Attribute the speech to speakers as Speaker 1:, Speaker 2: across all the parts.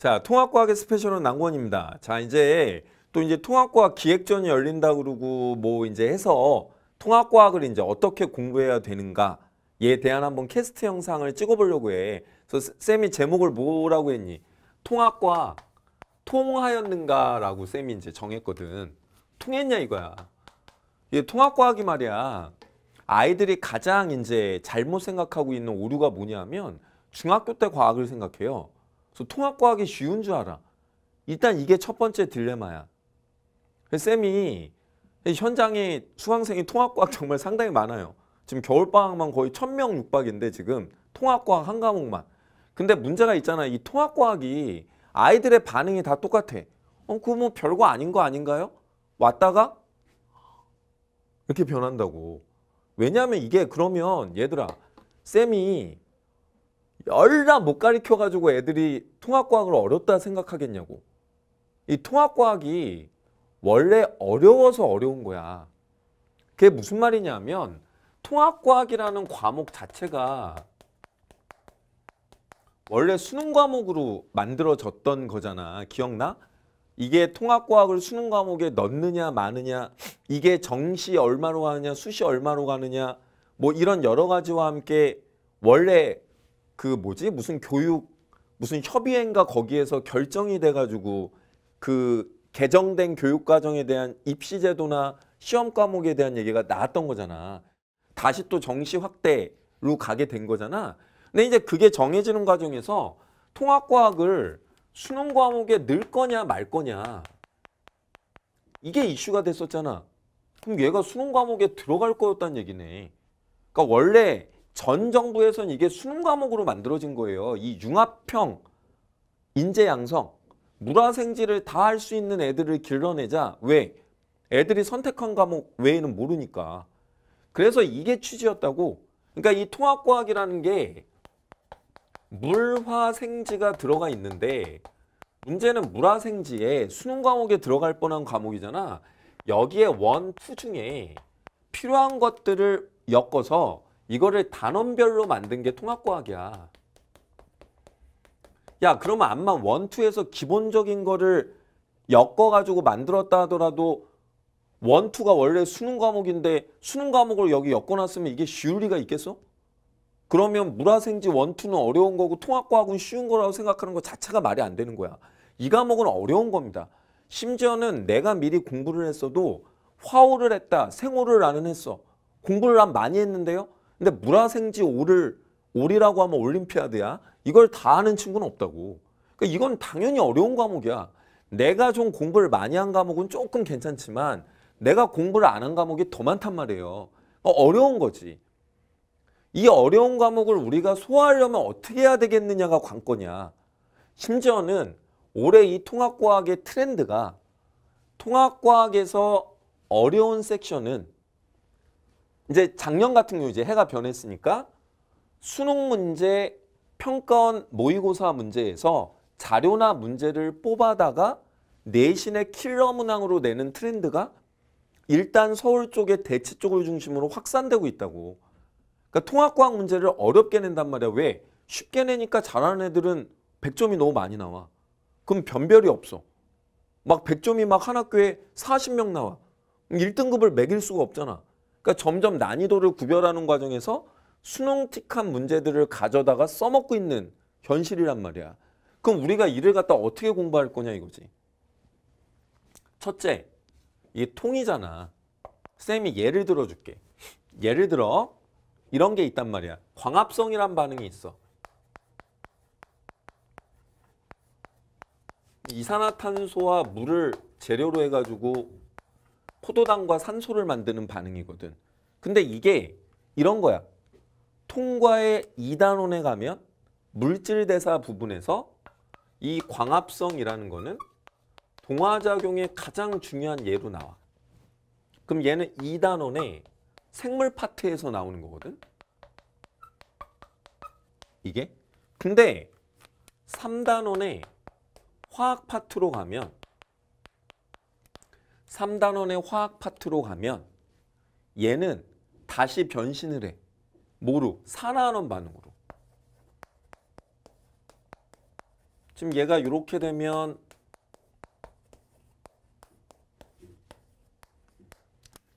Speaker 1: 자, 통합과학의 스페셜은 난권입니다. 자, 이제 또 이제 통합과학 기획전이 열린다 그러고 뭐 이제 해서 통합과학을 이제 어떻게 공부해야 되는가에 대한 한번 캐스트 영상을 찍어보려고 해. 그래서 쌤이 제목을 뭐라고 했니? 통합과학 통하였는가라고 쌤이 이제 정했거든. 통했냐 이거야. 이게 통합과학이 말이야. 아이들이 가장 이제 잘못 생각하고 있는 오류가 뭐냐면 중학교 때 과학을 생각해요. 그래서 통합과학이 쉬운 줄 알아. 일단 이게 첫 번째 딜레마야. 쌤이 현장에 수강생이 통합과학 정말 상당히 많아요. 지금 겨울방학만 거의 천명 육박인데 지금 통합과학 한 과목만. 근데 문제가 있잖아. 이 통합과학이 아이들의 반응이 다 똑같아. 어, 그거 뭐 별거 아닌 거 아닌가요? 왔다가 이렇게 변한다고. 왜냐하면 이게 그러면 얘들아 쌤이 열나 못 가르쳐가지고 애들이 통합과학을 어렵다 생각하겠냐고. 이 통합과학이 원래 어려워서 어려운 거야. 그게 무슨 말이냐면 통합과학이라는 과목 자체가 원래 수능 과목으로 만들어졌던 거잖아. 기억나? 이게 통합과학을 수능 과목에 넣느냐 마느냐 이게 정시 얼마로 가느냐 수시 얼마로 가느냐 뭐 이런 여러 가지와 함께 원래 그 뭐지 무슨 교육 무슨 협의회인가 거기에서 결정이 돼가지고 그 개정된 교육 과정에 대한 입시 제도나 시험 과목에 대한 얘기가 나왔던 거잖아. 다시 또 정시 확대로 가게 된 거잖아. 근데 이제 그게 정해지는 과정에서 통합과학을 수능 과목에 넣을 거냐 말 거냐 이게 이슈가 됐었잖아. 그럼 얘가 수능 과목에 들어갈 거였단 얘기네. 그러니까 원래 전 정부에서는 이게 수능 과목으로 만들어진 거예요. 이 융합형, 인재양성, 물화생지를 다 할 수 있는 애들을 길러내자. 왜? 애들이 선택한 과목 외에는 모르니까. 그래서 이게 취지였다고. 그러니까 이 통합과학이라는 게 물화생지가 들어가 있는데 문제는 물화생지에 수능 과목에 들어갈 뻔한 과목이잖아. 여기에 원, 투 중에 필요한 것들을 엮어서 이거를 단원별로 만든 게 통합과학이야. 야 그러면 암만 원투에서 기본적인 거를 엮어가지고 만들었다 하더라도 원투가 원래 수능 과목인데 수능 과목을 여기 엮어놨으면 이게 쉬울 리가 있겠어? 그러면 물화생지 원투는 어려운 거고 통합과학은 쉬운 거라고 생각하는 것 자체가 말이 안 되는 거야. 이 과목은 어려운 겁니다. 심지어는 내가 미리 공부를 했어도 화호를 했다, 생호를 나는 했어. 공부를 난 많이 했는데요. 근데 무라생지 오를 오리라고 하면 올림피아드야. 이걸 다 아는 친구는 없다고. 그러니까 이건 당연히 어려운 과목이야. 내가 좀 공부를 많이 한 과목은 조금 괜찮지만 내가 공부를 안 한 과목이 더 많단 말이에요. 그러니까 어려운 거지. 이 어려운 과목을 우리가 소화하려면 어떻게 해야 되겠느냐가 관건이야. 심지어는 올해 이 통합과학의 트렌드가 통합과학에서 어려운 섹션은 이제 작년 같은 경우 이제 해가 변했으니까 수능 문제 평가원 모의고사 문제에서 자료나 문제를 뽑아다가 내신의 킬러 문항으로 내는 트렌드가 일단 서울 쪽의 대체 쪽을 중심으로 확산되고 있다고. 그러니까 통합과학 문제를 어렵게 낸단 말이야. 왜? 쉽게 내니까 잘하는 애들은 100점이 너무 많이 나와. 그럼 변별이 없어. 막 100점이 막 한 학교에 40명 나와. 1등급을 매길 수가 없잖아. 그러니까 점점 난이도를 구별하는 과정에서 수능틱한 문제들을 가져다가 써먹고 있는 현실이란 말이야. 그럼 우리가 이를 갖다 어떻게 공부할 거냐 이거지. 첫째, 이 통이잖아. 쌤이 예를 들어줄게. 예를 들어 이런 게 있단 말이야. 광합성이란 반응이 있어. 이산화탄소와 물을 재료로 해가지고 포도당과 산소를 만드는 반응이거든. 근데 이게 이런 거야. 통과의 2단원에 가면 물질 대사 부분에서 이 광합성이라는 거는 동화작용의 가장 중요한 예로 나와. 그럼 얘는 2단원의 생물 파트에서 나오는 거거든. 이게. 근데 3단원의 화학 파트로 가면 3단원의 화학 파트로 가면 얘는 다시 변신을 해. 뭐로? 4단원 반응으로. 지금 얘가 이렇게 되면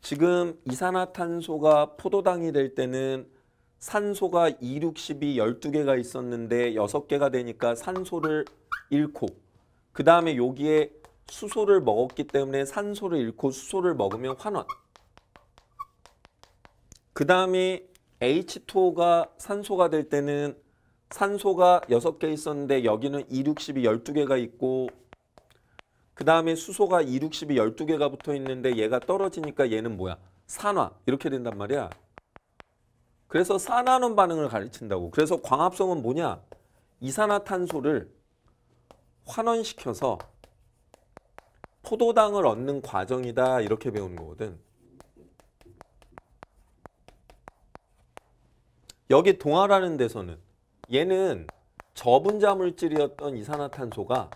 Speaker 1: 지금 이산화탄소가 포도당이 될 때는 산소가 2, 6, 2 12개가 있었는데 6개가 되니까 산소를 잃고 그 다음에 여기에 수소를 먹었기 때문에 산소를 잃고 수소를 먹으면 환원. 그 다음에 H2O가 산소가 될 때는 산소가 6개 있었는데 여기는 260이 e 12개가 있고 그 다음에 수소가 260이 e 12개가 붙어 있는데 얘가 떨어지니까 얘는 뭐야? 산화 이렇게 된단 말이야. 그래서 산화는 반응을 가르친다고. 그래서 광합성은 뭐냐? 이산화탄소를 환원시켜서 포도당을 얻는 과정이다 이렇게 배운 거거든. 여기 동화라는 데서는 얘는 저분자 물질이었던 이산화탄소가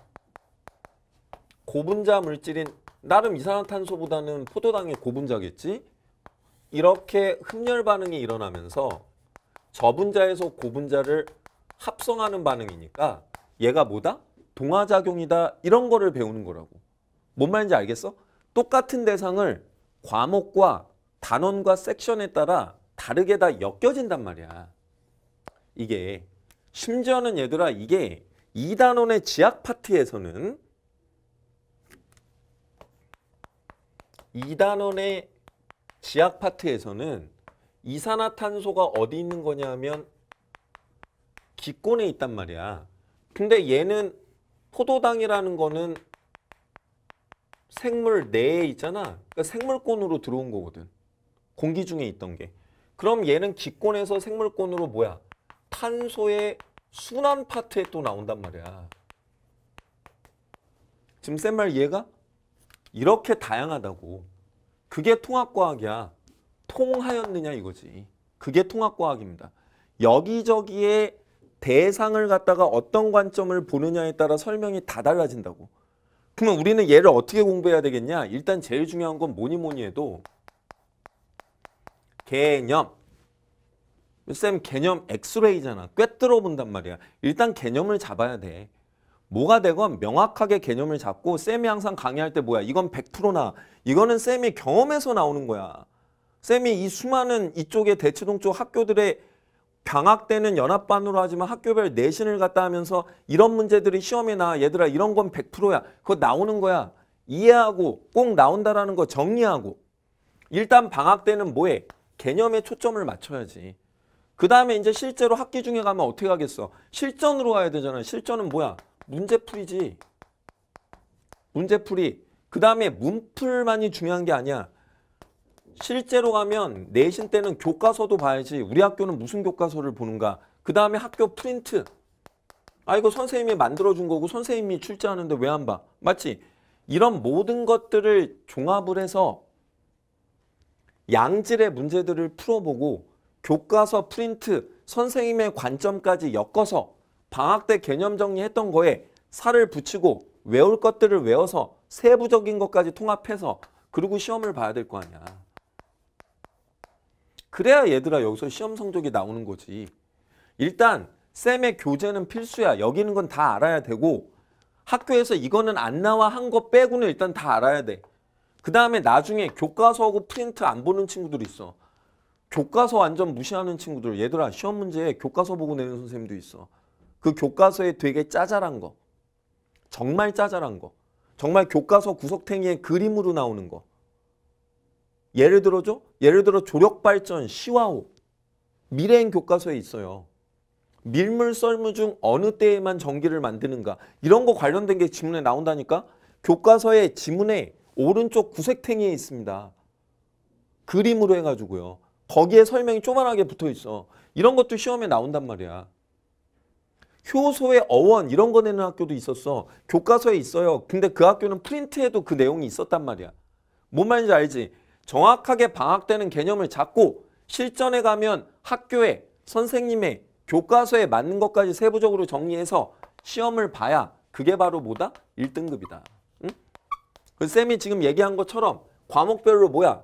Speaker 1: 고분자 물질인 나름 이산화탄소보다는 포도당의 고분자겠지? 이렇게 흡열 반응이 일어나면서 저분자에서 고분자를 합성하는 반응이니까 얘가 뭐다? 동화작용이다 이런 거를 배우는 거라고. 뭔 말인지 알겠어? 똑같은 대상을 과목과 단원과 섹션에 따라 다르게 다 엮여진단 말이야. 이게 심지어는 얘들아 이게 2단원의 지학 파트에서는 2단원의 지학 파트에서는 이산화탄소가 어디 있는 거냐 하면 기권에 있단 말이야. 근데 얘는 포도당이라는 거는 생물 내에 있잖아. 그러니까 생물권으로 들어온 거거든. 공기 중에 있던 게. 그럼 얘는 기권에서 생물권으로 뭐야? 탄소의 순환 파트에 또 나온단 말이야. 지금 쌤말 이해가? 이렇게 다양하다고. 그게 통합과학이야. 통하였느냐 이거지. 그게 통합과학입니다. 여기저기에 대상을 갖다가 어떤 관점을 보느냐에 따라 설명이 다 달라진다고. 그러면 우리는 얘를 어떻게 공부해야 되겠냐? 일단 제일 중요한 건 뭐니 뭐니 해도 개념. 쌤 개념 엑스레이잖아. 꿰뚫어 본단 말이야. 일단 개념을 잡아야 돼. 뭐가 되건 명확하게 개념을 잡고 쌤이 항상 강의할 때 뭐야. 이건 100%나. 이거는 쌤이 경험에서 나오는 거야. 쌤이 이 수많은 이쪽의 대치동 쪽 학교들의 방학 때는 연합반으로 하지만 학교별 내신을 갖다 하면서 이런 문제들이 시험에 나와 얘들아 이런 건 100%야. 그거 나오는 거야. 이해하고 꼭 나온다라는 거 정리하고 일단 방학 때는 뭐해? 개념에 초점을 맞춰야지. 그 다음에 이제 실제로 학기 중에 가면 어떻게 하겠어? 실전으로 가야 되잖아. 실전은 뭐야? 문제풀이지. 문제풀이. 그 다음에 문풀만이 중요한 게 아니야. 실제로 가면 내신 때는 교과서도 봐야지 우리 학교는 무슨 교과서를 보는가 그 다음에 학교 프린트 아 이거 선생님이 만들어준 거고 선생님이 출제하는데 왜 안 봐? 맞지? 이런 모든 것들을 종합을 해서 양질의 문제들을 풀어보고 교과서 프린트 선생님의 관점까지 엮어서 방학 때 개념 정리했던 거에 살을 붙이고 외울 것들을 외워서 세부적인 것까지 통합해서 그리고 시험을 봐야 될 거 아니야. 그래야 얘들아 여기서 시험 성적이 나오는 거지. 일단 쌤의 교재는 필수야. 여기는 건 다 알아야 되고 학교에서 이거는 안 나와 한 거 빼고는 일단 다 알아야 돼. 그 다음에 나중에 교과서하고 프린트 안 보는 친구들 있어. 교과서 완전 무시하는 친구들. 얘들아 시험 문제에 교과서 보고 내는 선생님도 있어. 그 교과서에 되게 짜잘한 거. 정말 짜잘한 거. 정말 교과서 구석탱이에 그림으로 나오는 거. 예를 들어죠. 예를 들어 조력발전 시와호 미래행 교과서에 있어요. 밀물 썰무 중 어느 때에만 전기를 만드는가 이런 거 관련된 게 지문에 나온다니까 교과서의 지문에 오른쪽 구색탱이에 있습니다. 그림으로 해가지고요. 거기에 설명이 조만하게 붙어 있어. 이런 것도 시험에 나온단 말이야. 효소의 어원 이런 거 내는 학교도 있었어. 교과서에 있어요. 근데 그 학교는 프린트에도 그 내용이 있었단 말이야. 뭔 말인지 알지? 정확하게 방학되는 개념을 잡고 실전에 가면 학교에 선생님의 교과서에 맞는 것까지 세부적으로 정리해서 시험을 봐야 그게 바로 뭐다? 1등급이다. 응? 그 쌤이 지금 얘기한 것처럼 과목별로 뭐야?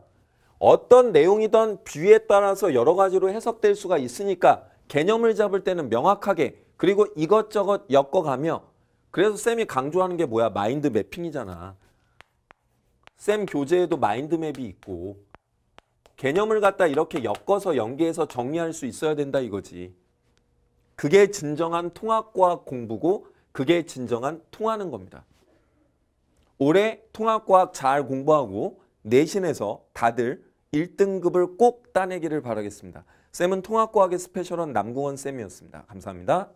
Speaker 1: 어떤 내용이던 뷰에 따라서 여러 가지로 해석될 수가 있으니까 개념을 잡을 때는 명확하게 그리고 이것저것 엮어가며 그래서 쌤이 강조하는 게 뭐야? 마인드 맵핑이잖아 쌤 교재에도 마인드맵이 있고 개념을 갖다 이렇게 엮어서 연계해서 정리할 수 있어야 된다 이거지. 그게 진정한 통합과학 공부고 그게 진정한 통하는 겁니다. 올해 통합과학 잘 공부하고 내신에서 다들 1등급을 꼭 따내기를 바라겠습니다. 쌤은 통합과학의 스페셜원 남궁원 쌤이었습니다. 감사합니다.